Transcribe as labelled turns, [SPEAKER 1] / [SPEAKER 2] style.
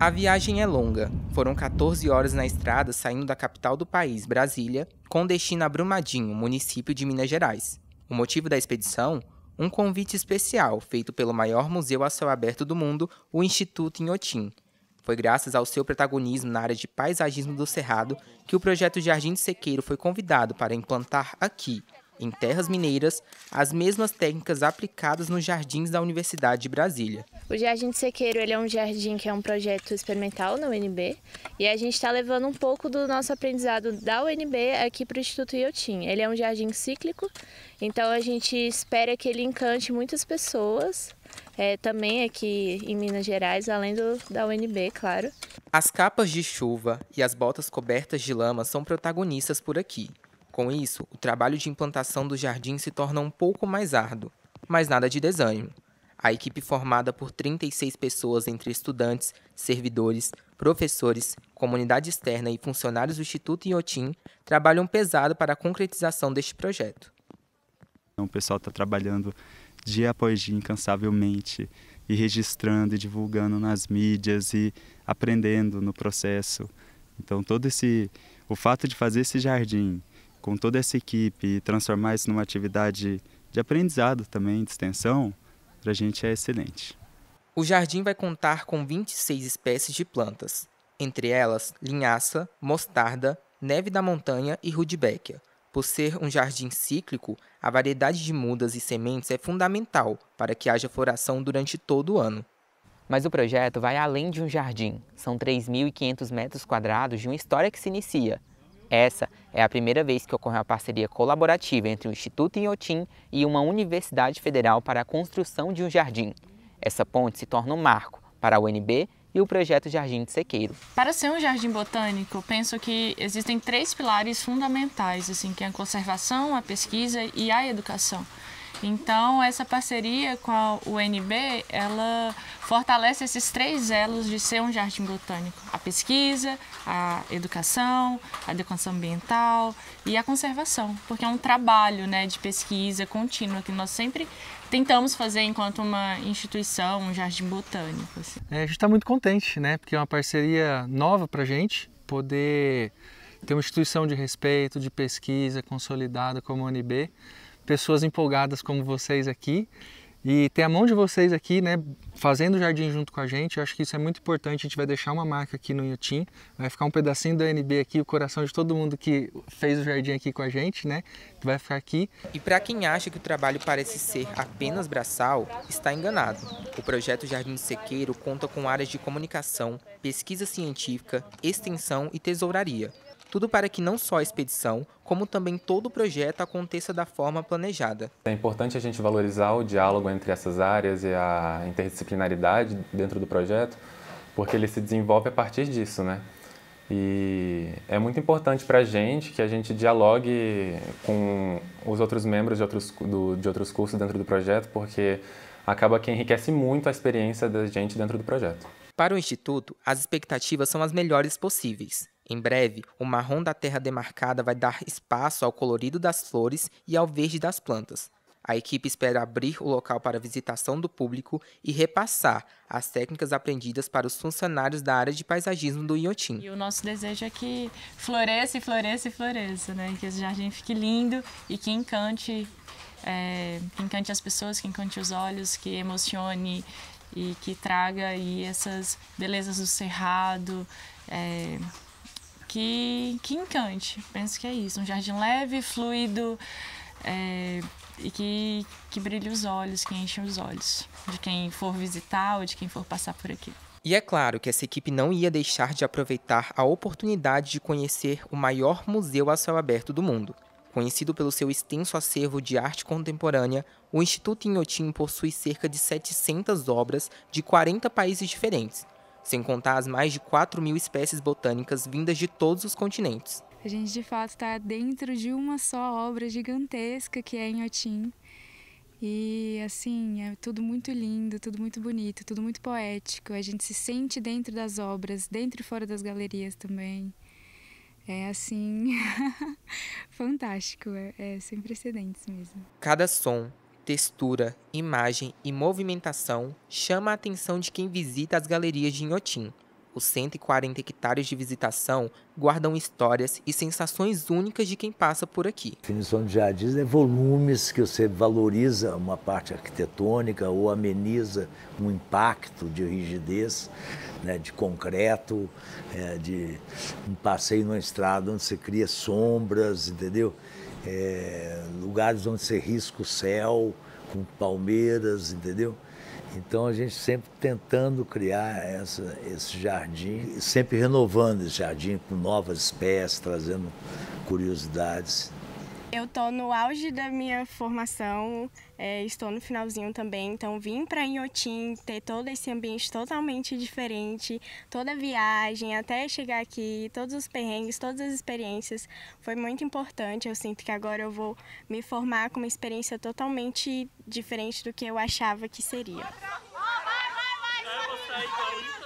[SPEAKER 1] A viagem é longa. Foram 14 horas na estrada saindo da capital do país, Brasília, com destino a Brumadinho, município de Minas Gerais. O motivo da expedição? Um convite especial feito pelo maior museu a céu aberto do mundo, o Instituto Inhotim. Foi graças ao seu protagonismo na área de paisagismo do Cerrado que o projeto Jardim de Sequeiro foi convidado para implantar aqui, em terras mineiras, as mesmas técnicas aplicadas nos jardins da Universidade de Brasília.
[SPEAKER 2] O Jardim de Sequeiro ele é um jardim que é um projeto experimental na UNB e a gente está levando um pouco do nosso aprendizado da UNB aqui para o Instituto Iotim. Ele é um jardim cíclico, então a gente espera que ele encante muitas pessoas é, também aqui em Minas Gerais, além do, da UNB, claro.
[SPEAKER 1] As capas de chuva e as botas cobertas de lama são protagonistas por aqui. Com isso, o trabalho de implantação do jardim se torna um pouco mais árduo, mas nada de desânimo. A equipe formada por 36 pessoas entre estudantes, servidores, professores, comunidade externa e funcionários do Instituto Inhotim trabalham pesado para a concretização deste projeto.
[SPEAKER 2] Então, o pessoal está trabalhando dia após dia incansavelmente e registrando e divulgando nas mídias e aprendendo no processo. Então todo esse o fato de fazer esse jardim com toda essa equipe, transformar isso numa atividade de aprendizado também, de extensão, para a gente é excelente.
[SPEAKER 1] O jardim vai contar com 26 espécies de plantas, entre elas linhaça, mostarda, neve da montanha e rudbeckia. Por ser um jardim cíclico, a variedade de mudas e sementes é fundamental para que haja floração durante todo o ano. Mas o projeto vai além de um jardim. São 3.500 metros quadrados de uma história que se inicia, essa é a primeira vez que ocorreu a parceria colaborativa entre o Instituto Inhotim e uma universidade federal para a construção de um jardim. Essa ponte se torna um marco para a UNB e o projeto Jardim de Sequeiro.
[SPEAKER 2] Para ser um jardim botânico, penso que existem três pilares fundamentais, assim, que é a conservação, a pesquisa e a educação. Então, essa parceria com a UNB, ela fortalece esses três elos de ser um jardim botânico. A pesquisa, a educação, a educação ambiental e a conservação, porque é um trabalho né, de pesquisa contínua que nós sempre tentamos fazer enquanto uma instituição, um jardim botânico. Assim.
[SPEAKER 1] É, a gente está muito contente, né? Porque é uma parceria nova para a gente poder ter uma instituição de respeito, de pesquisa consolidada como a UNB pessoas empolgadas como vocês aqui e ter a mão de vocês aqui, né, fazendo o jardim junto com a gente, eu acho que isso é muito importante. A gente vai deixar uma marca aqui no Inhotim, vai ficar um pedacinho da NB aqui, o coração de todo mundo que fez o jardim aqui com a gente, né, vai ficar aqui. E para quem acha que o trabalho parece ser apenas braçal, está enganado. O projeto Jardim Sequeiro conta com áreas de comunicação, pesquisa científica, extensão e tesouraria tudo para que não só a expedição, como também todo o projeto aconteça da forma planejada. É importante a gente valorizar o diálogo entre essas áreas e a interdisciplinaridade dentro do projeto, porque ele se desenvolve a partir disso, né? E é muito importante para a gente que a gente dialogue com os outros membros de outros, do, de outros cursos dentro do projeto, porque acaba que enriquece muito a experiência da gente dentro do projeto. Para o Instituto, as expectativas são as melhores possíveis. Em breve, o marrom da terra demarcada vai dar espaço ao colorido das flores e ao verde das plantas. A equipe espera abrir o local para visitação do público e repassar as técnicas aprendidas para os funcionários da área de paisagismo do Inhotim. E
[SPEAKER 2] o nosso desejo é que floresça e floresça e floresça, né? Que esse jardim fique lindo e que encante, é, que encante as pessoas, que encante os olhos, que emocione e que traga aí essas belezas do cerrado, é, que, que encante. Penso que é isso. Um jardim leve, fluido é, e que, que brilhe os olhos, que enche os olhos de quem for visitar ou de quem for passar por aqui.
[SPEAKER 1] E é claro que essa equipe não ia deixar de aproveitar a oportunidade de conhecer o maior museu a céu aberto do mundo. Conhecido pelo seu extenso acervo de arte contemporânea, o Instituto Inhotim possui cerca de 700 obras de 40 países diferentes, sem contar as mais de 4 mil espécies botânicas vindas de todos os continentes.
[SPEAKER 2] A gente de fato está dentro de uma só obra gigantesca que é Inhotim. E assim, é tudo muito lindo, tudo muito bonito, tudo muito poético. A gente se sente dentro das obras, dentro e fora das galerias também. É assim, fantástico, é, é sem precedentes mesmo.
[SPEAKER 1] Cada som, textura, imagem e movimentação chama a atenção de quem visita as galerias de Inhotim. Os 140 hectares de visitação guardam histórias e sensações únicas de quem passa por aqui. A
[SPEAKER 2] definição de jardins é volumes que você valoriza uma parte arquitetônica ou ameniza um impacto de rigidez, né, de concreto, é, de um passeio numa estrada onde você cria sombras, entendeu? é, lugares onde você risca o céu, com palmeiras, entendeu? Então a gente sempre tentando criar essa, esse jardim, sempre renovando esse jardim com novas espécies, trazendo curiosidades. Eu tô no auge da minha formação, é, estou no finalzinho também, então vim para Inhotim ter todo esse ambiente totalmente diferente, toda a viagem até chegar aqui, todos os perrengues, todas as experiências, foi muito importante. Eu sinto que agora eu vou me formar com uma experiência totalmente diferente do que eu achava que seria. Vai, vai, vai,